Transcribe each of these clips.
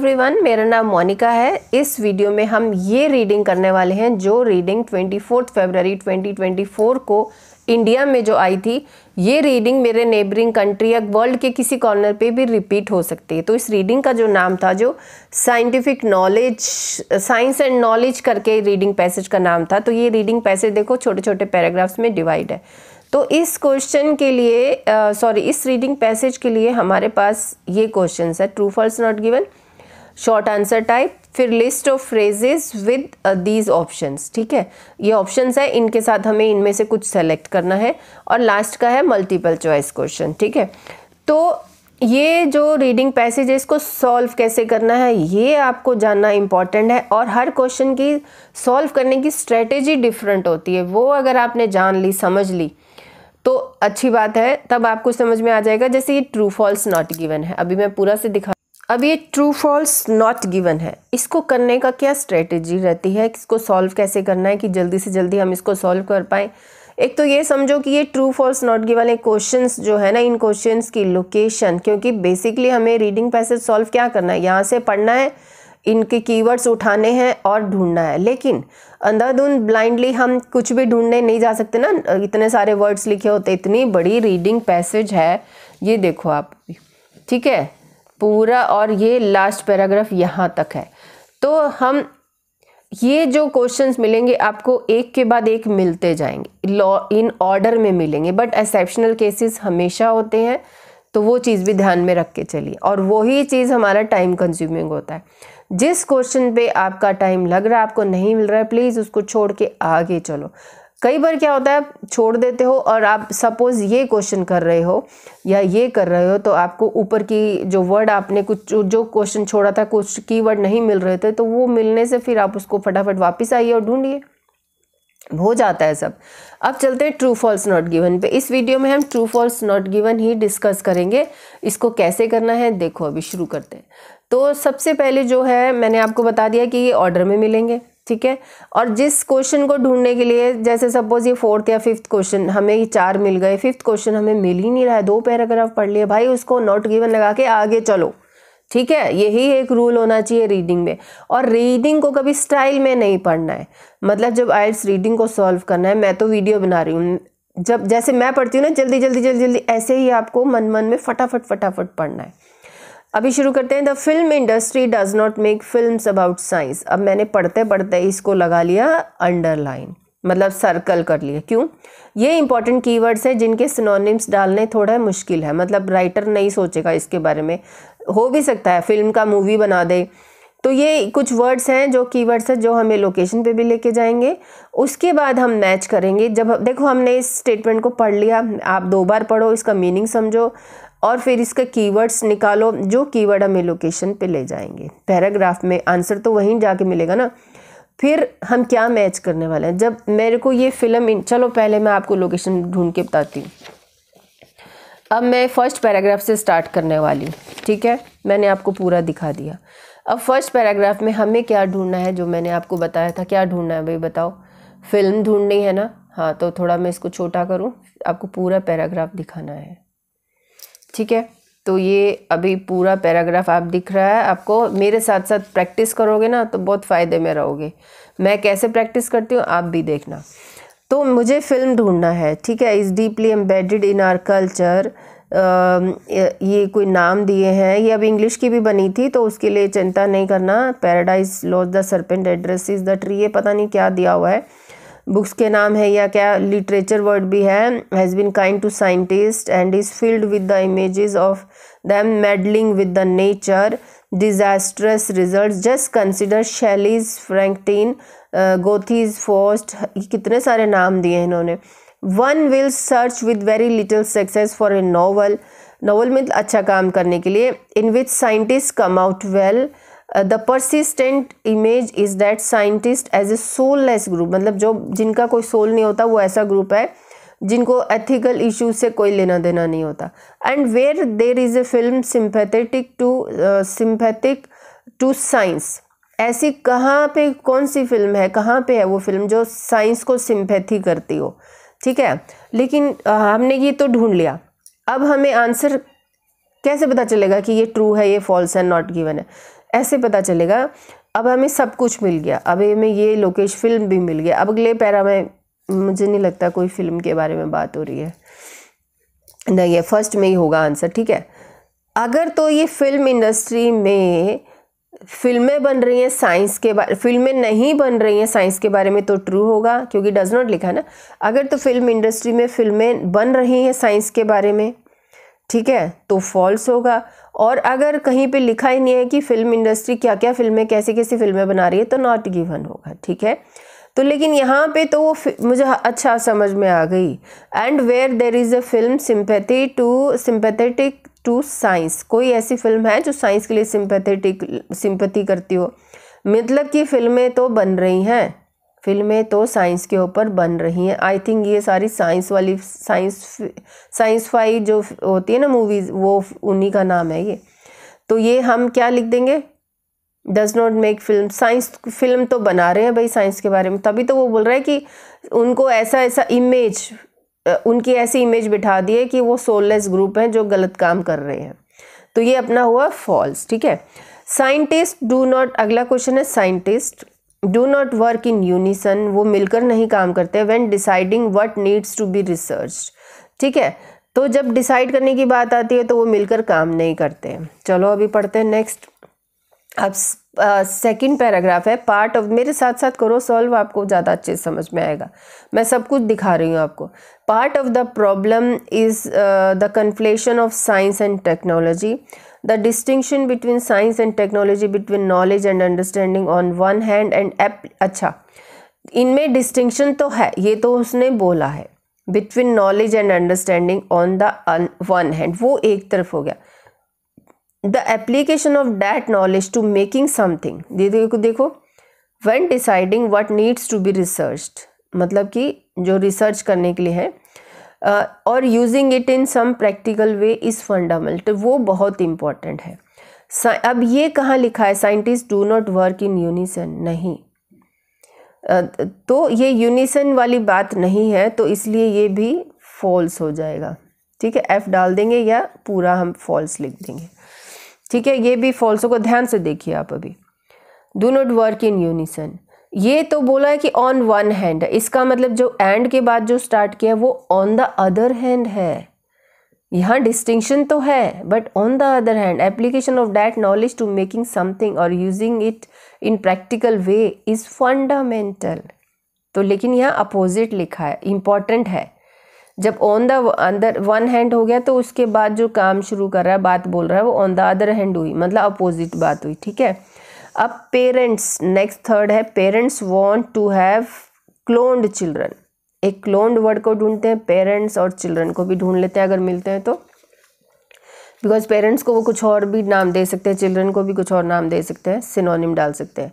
Everyone मेरा नाम मोनिका है इस वीडियो में हम ये रीडिंग करने वाले हैं जो रीडिंग 24 फरवरी 2024 को इंडिया में जो आई थी ये रीडिंग मेरे नेबरिंग कंट्री या वर्ल्ड के किसी कॉर्नर पे भी रिपीट हो सकती है तो इस रीडिंग का जो नाम था जो scientific knowledge science and knowledge करके रीडिंग पैसेज का नाम था तो ये रीडिंग पैसेज देखो छोटे छोटे पैराग्राफ्स में डिवाइड है तो इस क्वेश्चन के लिए सॉरी इस रीडिंग पैसेज के लिए हमारे पास ये क्वेश्चन है true false not given short answer type फिर list of phrases with these options ठीक है ये ऑप्शंस है इनके साथ हमें इनमें से कुछ सेलेक्ट करना है और लास्ट का है मल्टीपल चॉइस क्वेश्चन ठीक है तो ये जो रीडिंग पैसेज है इसको सॉल्व कैसे करना है ये आपको जानना इम्पॉर्टेंट है और हर क्वेश्चन की सॉल्व करने की स्ट्रेटेजी डिफरेंट होती है वो अगर आपने जान ली समझ ली तो अच्छी बात है तब आपको समझ में आ जाएगा जैसे ये ट्रू फॉल्स नॉट गिवन है अभी मैं पूरा से दिखा अब ये ट्रू फॉल्स नॉट गिवन है इसको करने का क्या स्ट्रेटेजी रहती है इसको सॉल्व कैसे करना है कि जल्दी से जल्दी हम इसको सॉल्व कर पाएँ एक तो ये समझो कि ये ट्रू फॉल्स नॉट गिवन एक क्वेश्चन जो है ना इन क्वेश्चन की लोकेशन क्योंकि बेसिकली हमें रीडिंग पैसेज सॉल्व क्या करना है यहाँ से पढ़ना है इनके कीवर्ड्स उठाने हैं और ढूंढना है लेकिन अंधाधुन ब्लाइंडली हम कुछ भी ढूंढने नहीं जा सकते ना इतने सारे वर्ड्स लिखे होते इतनी बड़ी रीडिंग पैसेज है ये देखो आप ठीक है पूरा और ये लास्ट पैराग्राफ यहाँ तक है तो हम ये जो क्वेश्चंस मिलेंगे आपको एक के बाद एक मिलते जाएंगे लॉ इन ऑर्डर में मिलेंगे बट एक्सेप्शनल केसेस हमेशा होते हैं तो वो चीज़ भी ध्यान में रख के चलिए और वही चीज़ हमारा टाइम कंज्यूमिंग होता है जिस क्वेश्चन पे आपका टाइम लग रहा है आपको नहीं मिल रहा है प्लीज़ उसको छोड़ के आगे चलो कई बार क्या होता है छोड़ देते हो और आप सपोज ये क्वेश्चन कर रहे हो या ये कर रहे हो तो आपको ऊपर की जो वर्ड आपने कुछ जो क्वेश्चन छोड़ा था कुछ वर्ड नहीं मिल रहे थे तो वो मिलने से फिर आप उसको फटाफट वापस आइए और ढूंढिए हो जाता है सब अब चलते हैं ट्रू फॉल्स नॉट गिवन पे इस वीडियो में हम ट्रू फॉल्स नॉट गिवन ही डिस्कस करेंगे इसको कैसे करना है देखो अभी शुरू करते हैं तो सबसे पहले जो है मैंने आपको बता दिया कि ये ऑर्डर में मिलेंगे ठीक है और जिस क्वेश्चन को ढूंढने के लिए जैसे सपोज ये फोर्थ या फिफ्थ क्वेश्चन हमें ये चार मिल गए फिफ्थ क्वेश्चन हमें मिल ही नहीं रहा है दो पैराग्राफ पढ़ लिए भाई उसको नॉट गिवन लगा के आगे चलो ठीक है यही एक रूल होना चाहिए रीडिंग में और रीडिंग को कभी स्टाइल में नहीं पढ़ना है मतलब जब आइल्स रीडिंग को सॉल्व करना है मैं तो वीडियो बना रही हूँ जब जैसे मैं पढ़ती हूँ ना जल्दी जल्दी जल्दी जल्दी ऐसे ही आपको मन मन में फटाफट फटाफट पढ़ना है अभी शुरू करते हैं the film industry does not make film about science अब मैंने पढ़ते पढ़ते इसको लगा लिया अंडरलाइन मतलब सर्कल कर लिया क्यों ये इंपॉर्टेंट कीवर्ड्स हैं जिनके सिनोनिम्स डालने थोड़ा मुश्किल है मतलब राइटर नहीं सोचेगा इसके बारे में हो भी सकता है फिल्म का मूवी बना दे तो ये कुछ वर्ड्स हैं जो कीवर्ड्स हैं जो हमें लोकेशन पे भी लेके जाएंगे उसके बाद हम मैच करेंगे जब देखो हमने इस स्टेटमेंट को पढ़ लिया आप दो बार पढ़ो इसका मीनिंग समझो और फिर इसका कीवर्ड्स निकालो जो कीवर्ड हमें लोकेशन पे ले जाएंगे पैराग्राफ में आंसर तो वहीं जाके मिलेगा ना फिर हम क्या मैच करने वाले हैं जब मेरे को ये फिल्म चलो पहले मैं आपको लोकेशन ढूंढ के बताती हूँ अब मैं फ़र्स्ट पैराग्राफ से स्टार्ट करने वाली हूँ ठीक है मैंने आपको पूरा दिखा दिया अब फर्स्ट पैराग्राफ में हमें क्या ढूंढना है जो मैंने आपको बताया था क्या ढूंढना है भाई बताओ फिल्म ढूंढनी है ना हाँ तो थोड़ा मैं इसको छोटा करूँ आपको पूरा पैराग्राफ दिखाना है ठीक है तो ये अभी पूरा पैराग्राफ आप दिख रहा है आपको मेरे साथ साथ प्रैक्टिस करोगे ना तो बहुत फ़ायदे में रहोगे मैं कैसे प्रैक्टिस करती हूँ आप भी देखना तो मुझे फ़िल्म ढूंढना है ठीक है is deeply embedded in our culture ये कोई नाम दिए हैं ये अब इंग्लिश की भी बनी थी तो उसके लिए चिंता नहीं करना Paradise Lost the serpent address is the tree ये पता नहीं क्या दिया हुआ है बुक्स के नाम है या क्या लिटरेचर वर्ड भी है has been kind to scientist and is filled with the images of them meddling with the nature disastrous result just consider Shelley's Frankenstein Goethe's Faust कितने सारे नाम दिए हैं इन्होंने one will search with very little success for a novel novel में अच्छा काम करने के लिए in which scientist come out well the persistent image is that scientist as a soulless group मतलब जो जिनका कोई सोल नहीं होता वो ऐसा ग्रुप है जिनको एथिकल इश्यूज से कोई लेना देना नहीं होता and where there is a film sympathetic to sympathic to science ऐसी कहाँ पे कौन सी फिल्म है कहाँ पे है वो फिल्म जो साइंस को सिंपैथी करती हो ठीक है लेकिन uh, हमने ये तो ढूंढ लिया अब हमें आंसर कैसे पता चलेगा कि ये ट्रू है ये फॉल्स है नॉट गिवन है ऐसे पता चलेगा अब हमें सब कुछ मिल गया अब हमें ये लोकेश फिल्म भी मिल गया अब अगले पैरा में मुझे नहीं लगता कोई फिल्म के बारे में बात हो रही है नहीं है फर्स्ट में ही होगा आंसर ठीक है अगर तो ये फिल्म इंडस्ट्री में फिल्में बन रही हैं साइंस के बारे फिल्में नहीं बन रही हैं साइंस के बारे में तो ट्रू होगा क्योंकि डज नॉट लिखा ना अगर तो फिल्म इंडस्ट्री में फिल्में बन रही हैं साइंस के बारे में ठीक है तो फॉल्स होगा और अगर कहीं पे लिखा ही नहीं है कि फिल्म इंडस्ट्री क्या क्या फिल्में कैसी कैसी फिल्में बना रही है तो नॉट गिवन होगा ठीक है तो लेकिन यहाँ पे तो वो मुझे अच्छा समझ में आ गई and where there is a film sympathy to sympathetic to science कोई ऐसी फिल्म है जो साइंस के लिए सिंपैथेटिक सिंपैथी करती हो मतलब कि फिल्में तो बन रही हैं फिल्में तो साइंस के ऊपर बन रही हैं आई थिंक ये सारी साइंस वाली साइंस साइंस फाई जो होती है ना मूवीज़ वो उन्हीं का नाम है ये तो ये हम क्या लिख देंगे does not make film science film तो बना रहे हैं भाई साइंस के बारे में तभी तो वो बोल रहा है कि उनको ऐसा ऐसा इमेज उनकी ऐसी इमेज बिठा दी है कि वो सोललेस ग्रुप हैं जो गलत काम कर रहे हैं तो ये अपना हुआ फॉल्स ठीक है साइंटिस्ट डू नॉट अगला क्वेश्चन है scientist do not work in unison वो मिलकर नहीं काम करते when deciding what needs to be research ठीक है तो जब डिसाइड करने की बात आती है तो वो मिलकर काम नहीं करते चलो अभी पढ़ते हैं नेक्स्ट अब सेकंड पैराग्राफ है पार्ट ऑफ मेरे साथ साथ करो सॉल्व आपको ज़्यादा अच्छे समझ में आएगा मैं सब कुछ दिखा रही हूँ आपको part of the problem is the conflation of science and technology the distinction between science and technology between knowledge and understanding on one hand and app अच्छा इनमें डिस्टिंक्शन तो है ये तो उसने बोला है between knowledge and understanding on the one hand वो एक तरफ हो गया the application of that knowledge to making something देखो देखो one deciding what needs to be research मतलब कि जो रिसर्च करने के लिए है और using it in some practical way is fundamental वो बहुत इम्पॉर्टेंट है अब ये कहाँ लिखा है scientist do not work in unison नहीं तो ये यूनिसन वाली बात नहीं है तो इसलिए ये भी फॉल्स हो जाएगा ठीक है एफ़ डाल देंगे या पूरा हम फॉल्स लिख देंगे ठीक है ये भी फॉल्सों को ध्यान से देखिए आप अभी do not work in unison ये तो बोला है कि ऑन वन हैंड इसका मतलब जो एंड के बाद जो स्टार्ट किया वो ऑन द अदर हैंड है यहाँ डिस्टिंक्शन तो है but on the other hand application of that knowledge to making something और using it in practical way is fundamental तो लेकिन यहाँ अपोजिट लिखा है इम्पॉर्टेंट है जब on the other one hand हो गया तो उसके बाद जो काम शुरू कर रहा है बात बोल रहा है वो ऑन द अदर हैंड हुई मतलब अपोजिट बात हुई ठीक है अब पेरेंट्स नेक्स्ट थर्ड है parents want to have cloned children एक क्लोन्ड वर्ड को ढूंढते हैं पेरेंट्स और चिल्ड्रन को भी ढूंढ लेते हैं अगर मिलते हैं तो बिकॉज पेरेंट्स को वो कुछ और भी नाम दे सकते हैं चिल्ड्रन को भी कुछ और नाम दे सकते हैं सिनोनिम डाल सकते हैं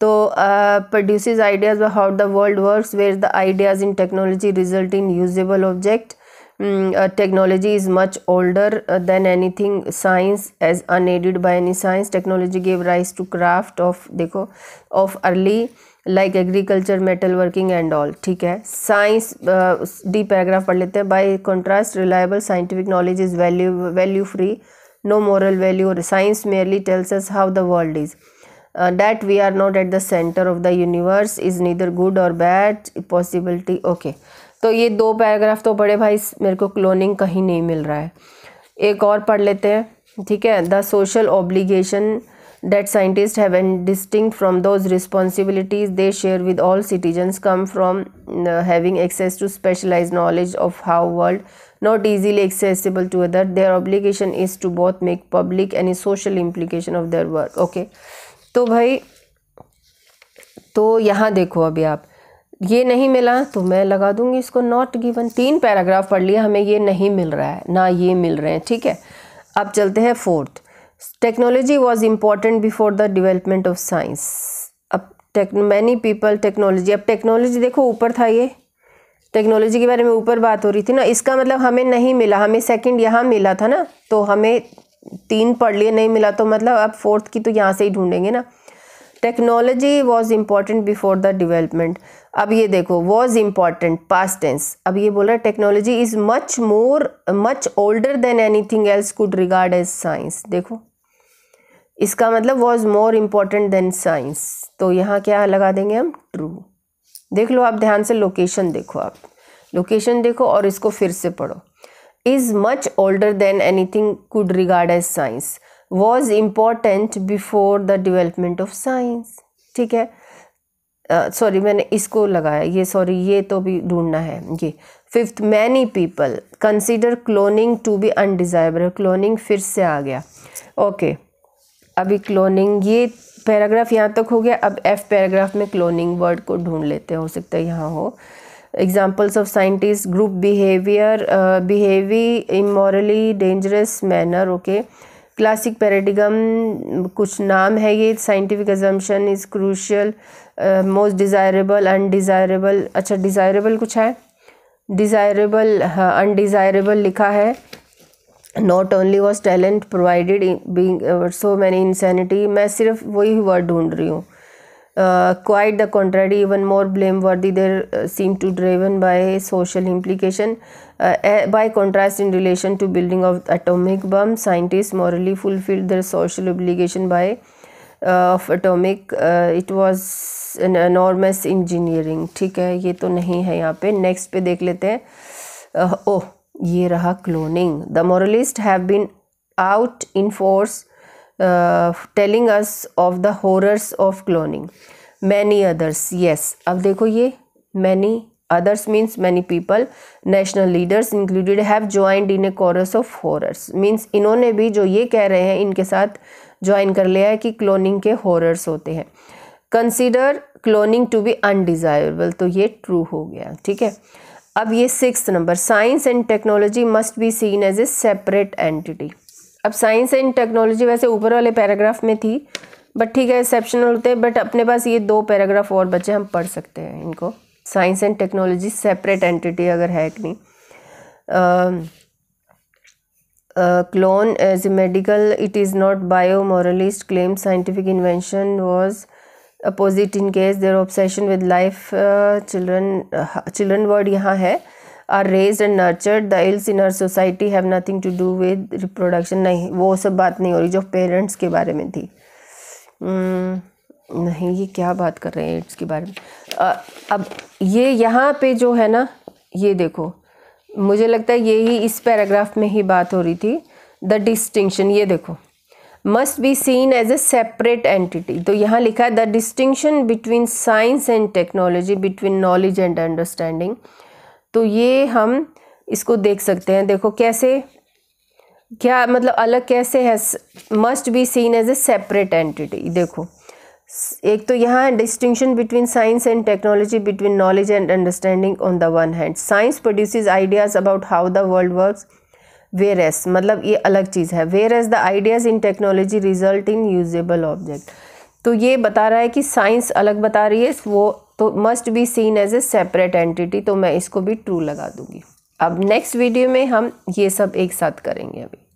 तो produce ideas how the world work where the ideas in technology result in usable object Mm, uh, technology is much older uh, than anything science as unaided by any science technology gave rise to craft of dekho, of early like agriculture metalworking and all theek hai science uh, d paragraph pad lete by contrast reliable scientific knowledge is value value free no moral value science merely tells us how the world is uh, that we are not at the center of the universe is neither good or bad possibility okay तो ये दो paragraph तो पढ़े भाई मेरे को cloning कहीं नहीं मिल रहा है एक और पढ़ लेते हैं ठीक है the social obligation that scientist have an distinct from those responsibilities they share with all citizens come from having access to specialise knowledge of how world not easily accessible to other their obligation is to both make public any social implication of their work okay तो भाई तो यहाँ देखो अभी आप ये नहीं मिला तो मैं लगा दूंगी इसको नॉट गिवन तीन पैराग्राफ पढ़ लिया हमें ये नहीं मिल रहा है ना ये मिल रहे हैं ठीक है अब चलते हैं fourth technology was important before the development of science अब टेक् मैनी पीपल टेक्नोलॉजी अब टेक्नोलॉजी देखो ऊपर था ये टेक्नोलॉजी के बारे में ऊपर बात हो रही थी ना इसका मतलब हमें नहीं मिला हमें सेकंड यहाँ मिला था ना तो हमें तीन पढ़ लिए नहीं मिला तो मतलब अब फोर्थ की तो यहाँ से ही ढूंढेंगे ना technology was important before the development अब ये देखो वॉज इम्पॉर्टेंट पास टेंस अब ये बोल रहा है technology is much more much older than anything else could regard as science देखो इसका मतलब was more important than science तो यहाँ क्या लगा देंगे हम ट्रू देख लो आप ध्यान से लोकेशन देखो आप लोकेशन देखो और इसको फिर से पढ़ो is much older than anything could regard as science was important before the development of science ठीक है सॉरी मैंने इसको लगाया ये सॉरी ये तो भी ढूंढना है ये fifth many people consider cloning to be undesirable cloning फिर से आ गया ओके okay. अभी क्लोनिंग ये पैराग्राफ यहाँ तक हो गया अब एफ पैराग्राफ में क्लोनिंग वर्ड को ढूंढ लेते हैं हो सकता है यहाँ हो examples of scientist group behaviour behave immorally dangerous manner okay classic paradigm कुछ नाम है ये scientific assumption is crucial most desirable undesirable अच्छा डिज़ायरेबल कुछ है डिज़ायरेबल हाँ, अनडिज़ायरेबल लिखा है not only was talent provided being so many insanity मैं सिर्फ वही वर्ड ढूंढ रही हूँ Uh, quite the contrary, even more blameworthy, they uh, seem to driven by social implication. Uh, by contrast, in relation to building of atomic bomb, scientists morally fulfilled their social obligation by of atomic. it was an enormous engineering. ठीक है ये तो नहीं है यहाँ पे next पे देख लेते हैं ओह ये रहा cloning the moralist have been out in force telling us of the horrors of cloning many others yes अब देखो ये many others means many people national leaders included have joined in a chorus of horrors means इन्होंने भी जो ये कह रहे हैं इनके साथ ज्वाइन कर लिया है कि क्लोनिंग के हॉरर्स होते हैं consider cloning to be undesirable तो ये ट्रू हो गया ठीक है अब ये six number science and technology must be seen as a separate entity अब साइंस एंड टेक्नोलॉजी वैसे ऊपर वाले पैराग्राफ में थी बट ठीक है एक्सेप्शन होते हैं बट अपने पास ये दो पैराग्राफ और बचे हम पढ़ सकते हैं इनको science and technology separate entity अगर है कि नहीं clone as a medical it is not bio moralist claim scientific invention was opposite in case their obsession with life children children word यहाँ है are raised and nurtured the ills in our society have nothing to do with reproduction नहीं वो सब बात नहीं हो रही जो पेरेंट्स के बारे में थी hmm, नहीं ये क्या बात कर रहे हैं एड्स के बारे में आ, अब ये यहाँ पे जो है ना ये देखो मुझे लगता है यही इस पैराग्राफ में ही बात हो रही थी द डिस्टिंक्शन ये देखो must be seen as a separate entity तो यहाँ लिखा है the distinction between science and technology between knowledge and understanding तो ये हम इसको देख सकते हैं देखो कैसे क्या मतलब अलग कैसे है must be seen as a separate entity देखो एक तो यहाँ distinction between science and technology between knowledge and understanding on the one hand science produces ideas about how the world works whereas मतलब ये अलग चीज़ है whereas the ideas in technology result in usable object तो ये बता रहा है कि साइंस अलग बता रही है वो तो must be seen as a separate entity तो मैं इसको भी ट्रू लगा दूंगी अब नेक्स्ट वीडियो में हम ये सब एक साथ करेंगे अभी